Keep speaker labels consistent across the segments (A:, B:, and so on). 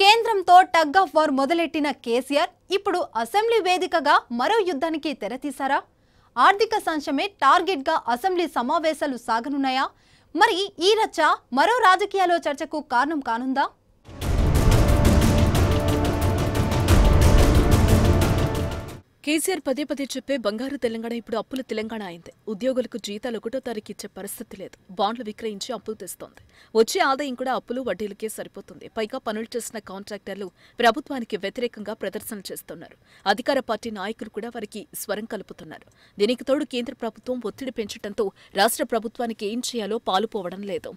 A: కేంద్రంతో tug of war మొదలెట్టిన కేసీఆర్ ఇప్పుడు అసెంబ్లీ వేదికగా మరో యుద్ధానికి తెరతీశారా ఆర్థిక సంశమే టార్గెట్గా అసెంబ్లీ సమావేశాలు సాగనున్నాయా మరి ఈ రచ్చ మరో రాజకీయాల్లో చర్చకు కారణం కానుందా కేసీఆర్ పదే పదే చెప్పే బంగారు తెలంగాణ ఇప్పుడు అప్పుల తెలంగాణ అయింది ఉద్యోగులకు జీతాలు ఒకటో తారీఖు ఇచ్చే పరిస్థితి లేదు బాండ్లు విక్రయించి అప్పులు తెస్తోంది వచ్చే ఆదాయం కూడా అప్పులు వడ్డీలకే సరిపోతుంది పైగా పనులు చేసిన కాంట్రాక్టర్లు ప్రభుత్వానికి వ్యతిరేకంగా ప్రదర్శన చేస్తున్నారు అధికార పార్టీ నాయకులు కూడా వారికి స్వరం కలుపుతున్నారు దీనికి తోడు కేంద్ర ప్రభుత్వం ఒత్తిడి పెంచడంతో రాష్ట్ర ప్రభుత్వానికి ఏం చేయాలో పాలుపోవడం లేదు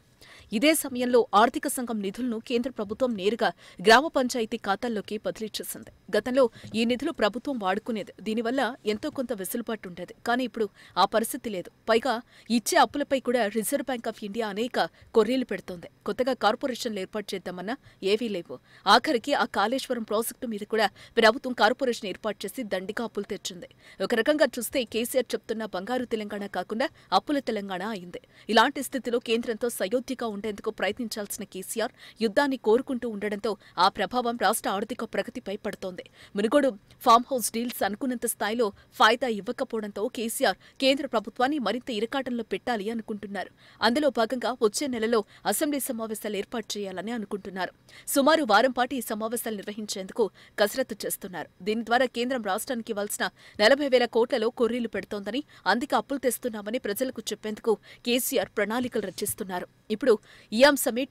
A: ఇదే సమయంలో ఆర్థిక సంఘం నిధులను కేంద్ర ప్రభుత్వం నేరుగా గ్రామ పంచాయతీ ఖాతాల్లోకి బదిలీ చేసింది గతంలో ఈ నిధులు ప్రభుత్వం వాడుకునేది దీనివల్ల ఎంతో కొంత వెసులుబాటు ఉండేది కానీ ఇప్పుడు ఆ పరిస్థితి లేదు పైగా ఇచ్చే అప్పులపై కూడా రిజర్వ్ బ్యాంక్ ఆఫ్ ఇండియా అనేక కొర్రీలు పెడుతోంది కొత్తగా కార్పొరేషన్లు ఏర్పాటు చేద్దామన్నా ఏవీ లేవు ఆఖరికి ఆ కాళేశ్వరం ప్రాజెక్టు మీద కూడా ప్రభుత్వం కార్పొరేషన్ ఏర్పాటు చేసి దండిగా అప్పులు తెచ్చింది ఒక రకంగా చూస్తే కేసీఆర్ చెప్తున్న బంగారు తెలంగాణ కాకుండా అప్పుల తెలంగాణ అయింది ఇలాంటి స్థితిలో కేంద్రంతో సయోధ్య పార్టీగా ఉండేందుకు ప్రయత్నించాల్సిన కేసీఆర్ యుద్ధాన్ని కోరుకుంటూ ఉండడంతో ఆ ప్రభావం రాష్ట్ర ఆర్థిక ప్రగతిపై పడుతోంది మునుగోడు ఫామ్ హౌస్ డీల్స్ అనుకున్నంత స్థాయిలో ఫాయిదా ఇవ్వకపోవడంతో కేసీఆర్ కేంద్ర ప్రభుత్వాన్ని మరింత ఇరకాటంలో పెట్టాలి అనుకుంటున్నారు అందులో భాగంగా వచ్చే నెలలో అసెంబ్లీ సమావేశాలు ఏర్పాటు చేయాలని అనుకుంటున్నారు సుమారు వారం పాటు ఈ సమావేశాలు నిర్వహించేందుకు కసరత్తు చేస్తున్నారు దీని ద్వారా కేంద్రం రాష్ట్రానికి ఇవ్వాల్సిన నలభై వేల కోట్లలో కొర్రీలు పెడుతోందని అందుకే అప్పులు తెస్తున్నామని ప్రజలకు చెప్పేందుకు కేసీఆర్ ప్రణాళికలు రచిస్తున్నారు ఇప్పుడు ఈ అంశమే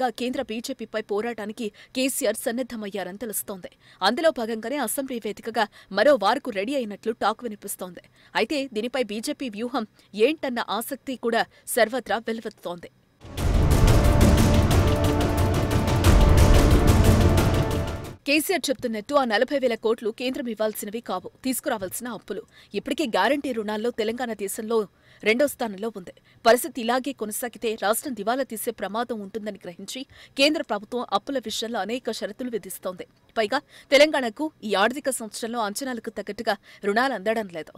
A: గా కేంద్ర బీజేపీపై పోరాటానికి కేసీఆర్ సన్నద్దమయ్యారని తెలుస్తోంది అందులో భాగంగానే అసెంబ్లీ వేదికగా మరో వారకు రెడీ అయినట్లు టాక్ వినిపిస్తోంది అయితే దీనిపై బీజేపీ వ్యూహం ఏంటన్న ఆసక్తి కూడా సర్వత్రా వెలువెత్తుతోంది కేసీఆర్ చెప్తున్నట్టు ఆ నలభై వేల కోట్లు కేంద్రం ఇవ్వాల్సినవి కావు తీసుకురావాల్సిన అప్పులు ఇప్పటికే గ్యారంటీ రుణాల్లో తెలంగాణ దేశంలో రెండో స్థానంలో ఉంది పరిస్థితి ఇలాగే కొనసాగితే రాష్ట్రం దివాలా తీసే ప్రమాదం ఉంటుందని గ్రహించి కేంద్ర ప్రభుత్వం అప్పుల విషయంలో అనేక షరతులు విధిస్తోంది పైగా తెలంగాణకు ఈ ఆర్థిక సంవత్సరంలో అంచనాలకు తగ్గట్టుగా రుణాలు అందడం లేదు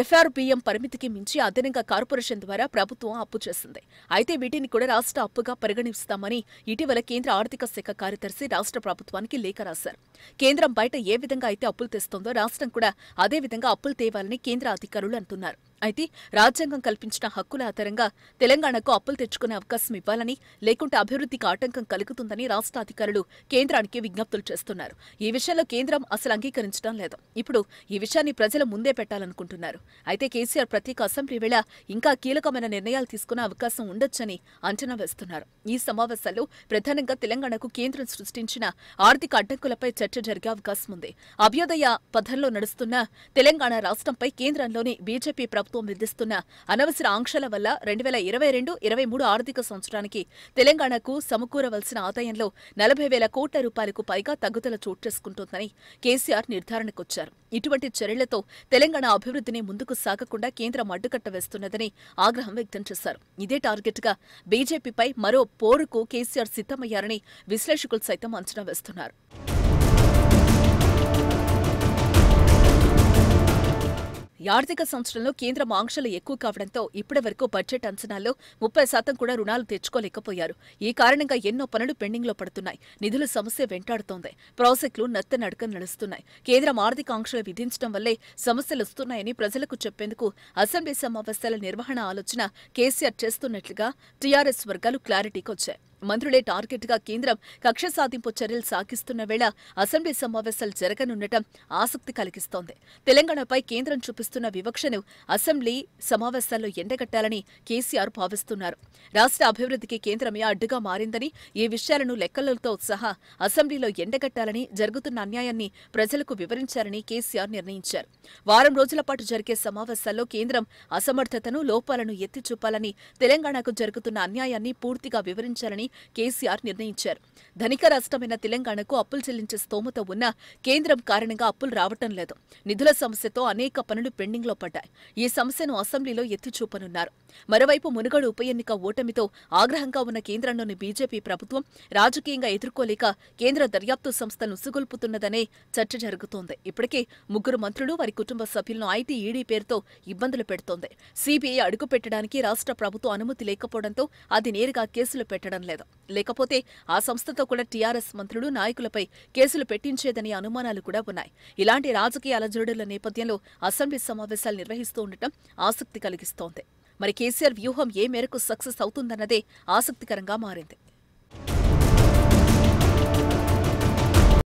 A: ఎఫ్ఆర్బిఎం పరిమితికి మించి అదనంగా కార్పొరేషన్ ద్వారా ప్రభుత్వం అప్పు చేసింది అయితే వీటిని కూడా రాష్ట్ర అప్పుగా పరిగణిస్తామని ఇటీవల కేంద్ర ఆర్థిక శాఖ కార్యదర్శి రాష్ట్ర ప్రభుత్వానికి లేఖ రాశారు కేంద్రం బయట ఏ విధంగా అయితే అప్పులు తెస్తోందో రాష్ట్రం కూడా అదే విధంగా అప్పులు తేవాలని కేంద్ర అధికారులు అంటున్నారు అయితే రాజ్యాంగం కల్పించిన హక్కుల ఆధారంగా తెలంగాణకు అప్పులు తెచ్చుకునే అవకాశం ఇవ్వాలని లేకుంటే అభివృద్ధికి ఆటంకం కలుగుతుందని రాష్ట్ర అధికారులు కేంద్రానికి విజ్ఞప్తులు చేస్తున్నారు ఈ విషయంలో కేంద్రం అసలు అంగీకరించడం లేదు ఇప్పుడు ఈ విషయాన్ని ప్రజల ముందే పెట్టాలనుకుంటున్నారు అయితే కేసీఆర్ ప్రత్యేక అసెంబ్లీ వేళ ఇంకా కీలకమైన నిర్ణయాలు తీసుకునే అవకాశం ఉండొచ్చని అంచనా వేస్తున్నారు ఈ సమావేశాల్లో ప్రధానంగా తెలంగాణకు కేంద్రం సృష్టించిన ఆర్థిక అడ్డంకులపై చర్చ జరిగే అవకాశం ఉంది అభ్యుదయ పథంలో నడుస్తున్న తెలంగాణ రాష్ట్రంపై కేంద్రంలోని బీజేపీ ప్రభుత్వం విధిస్తున్న అనవసర ఆంక్షల వల్ల రెండు వేల ఇరవై రెండు ఇరవై మూడు ఆర్థిక సంవత్సరానికి తెలంగాణకు సమకూరవలసిన ఆదాయంలో నలభై వేల కోట్ల రూపాయలకు పైగా తగ్గుదల చోటు చేసుకుంటోందని కేసీఆర్ నిర్ధారణకొచ్చారు ఇటువంటి చర్యలతో తెలంగాణ అభివృద్ధిని ముందుకు సాగకుండా కేంద్రం అడ్డుకట్ట వేస్తున్నదని ఆగ్రహం వ్యక్తం చేశారు ఇదే టార్గెట్గా బీజేపీపై మరో పోరుకు కేసీఆర్ సిద్ధమయ్యారని విశ్లేషకులు సైతం అంచనా వేస్తున్నారు ఆర్థిక సంవత్సరంలో కేంద్రం ఆంక్షలు ఎక్కువ కావడంతో ఇప్పటివరకు బడ్జెట్ అంచనాల్లో ముప్పై శాతం కూడా రుణాలు తెచ్చుకోలేకపోయారు ఈ కారణంగా ఎన్నో పనులు పెండింగ్లో పడుతున్నాయి నిధుల సమస్య వెంటాడుతోంది ప్రాజెక్టులు నత్తనడక నడుస్తున్నాయి కేంద్రం ఆర్థిక ఆంక్షలు విధించడం వల్లే సమస్యలు వస్తున్నాయని ప్రజలకు చెప్పేందుకు అసెంబ్లీ సమావేశాల నిర్వహణ ఆలోచన కేసీఆర్ చేస్తున్నట్లుగా టీఆర్ఎస్ వర్గాలు క్లారిటీకొచ్చాయి మంత్రులే టార్గెట్గా కేంద్రం కక్ష సాధింపు చర్యలు సాగిస్తున్న వేళ అసెంబ్లీ సమావేశాలు జరగనుండటం ఆసక్తి కలిగిస్తోంది తెలంగాణపై కేంద్రం చూపిస్తున్న వివక్షను అసెంబ్లీ సమావేశాల్లో ఎండగట్టాలని కేసీఆర్ భావిస్తున్నారు రాష్ట్ర అభివృద్ధికి కేంద్రమే అడ్డుగా మారిందని ఈ విషయాలను లెక్కలతో సహా అసెంబ్లీలో ఎండగట్టాలని జరుగుతున్న అన్యాయాన్ని ప్రజలకు వివరించారని కేసీఆర్ నిర్ణయించారు వారం రోజుల పాటు జరిగే సమావేశాల్లో కేంద్రం అసమర్థతను లోపాలను ఎత్తి చూపాలని తెలంగాణకు జరుగుతున్న అన్యాయాన్ని పూర్తిగా వివరించాలని కేసీఆర్ నిర్ణయించారు ధనిక రాష్ట్రమైన తెలంగాణకు అప్పులు చెల్లించే స్తోమత ఉన్న కేంద్రం కారణంగా అప్పులు రావటం లేదు నిధుల సమస్యతో అనేక పనులు పెండింగ్ లో పడ్డాయి ఈ సమస్యను అసెంబ్లీలో ఎత్తిచూపనున్నారు మరోవైపు మునుగడు ఉప ఎన్నిక ఓటమితో ఆగ్రహంగా ఉన్న కేంద్రంలోని బీజేపీ ప్రభుత్వం రాజకీయంగా ఎదుర్కోలేక కేంద్ర దర్యాప్తు సంస్థను ఉసుగొల్పుతున్నదనే చర్చ జరుగుతోంది ఇప్పటికే ముగ్గురు మంత్రులు వారి కుటుంబ సభ్యులను ఐటీ ఈడీ పేరుతో ఇబ్బందులు పెడుతోంది సిబిఐ అడుగుపెట్టడానికి రాష్ట్ర ప్రభుత్వం అనుమతి లేకపోవడంతో అది నేరుగా కేసులు పెట్టడం లేదు లేదు లేకపోతే ఆ సంస్థతో కూడా టీఆర్ఎస్ మంత్రులు నాయకులపై కేసులు పెట్టించేదని అనుమానాలు కూడా ఉన్నాయి ఇలాంటి రాజకీయ అలజడుల నేపథ్యంలో అసెంబ్లీ సమావేశాలు నిర్వహిస్తూ ఉండటం ఆసక్తి కలిగిస్తోంది మరి కేసీఆర్ వ్యూహం ఏ మేరకు సక్సెస్ అవుతుందన్నదే ఆసక్తికరంగా మారింది